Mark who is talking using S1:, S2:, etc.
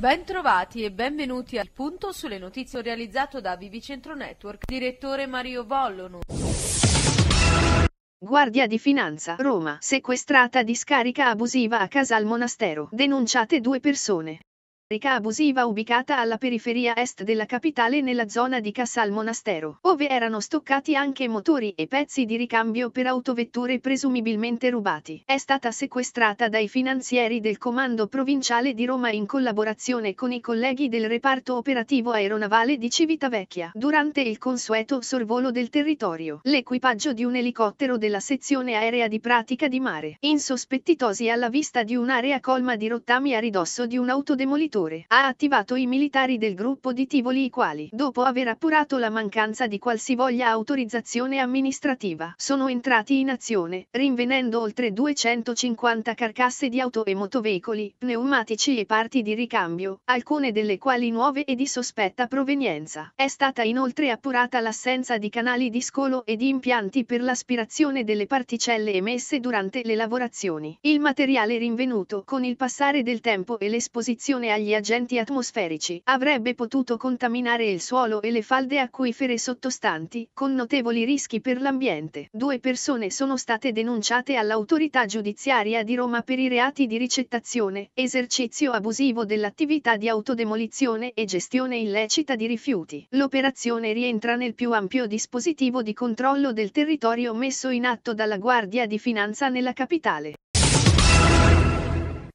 S1: Bentrovati e benvenuti al punto sulle notizie realizzato da Vivicentro Network, direttore Mario Vollonu.
S2: Guardia di Finanza, Roma, sequestrata discarica abusiva a casa al monastero, denunciate due persone discarica abusiva ubicata alla periferia est della capitale nella zona di Casal Monastero, ove erano stoccati anche motori e pezzi di ricambio per autovetture presumibilmente rubati. È stata sequestrata dai finanzieri del Comando Provinciale di Roma in collaborazione con i colleghi del reparto operativo aeronavale di Civitavecchia durante il consueto sorvolo del territorio. L'equipaggio di un elicottero della sezione aerea di pratica di mare, insospettitosi alla vista di un'area colma di rottami a ridosso di un autodemolitore governatore, ha attivato i militari del gruppo di Tivoli i quali, dopo aver appurato la mancanza di qualsivoglia autorizzazione amministrativa, sono entrati in azione, rinvenendo oltre 250 carcasse di auto e motoveicoli, pneumatici e parti di ricambio, alcune delle quali nuove e di sospetta provenienza. È stata inoltre appurata l'assenza di canali di scolo e di impianti per l'aspirazione delle particelle emesse durante le lavorazioni. Il materiale rinvenuto con il passare del tempo e l'esposizione agli degli agenti atmosferici, avrebbe potuto contaminare il suolo e le falde acquifere sottostanti, con notevoli rischi per l'ambiente. Due persone sono state denunciate all'autorità giudiziaria di Roma per i reati di ricettazione, esercizio abusivo dell'attività di autodemolizione e gestione illecita di rifiuti. L'operazione rientra nel più ampio dispositivo di controllo del territorio messo in atto dalla Guardia di Finanza nella capitale.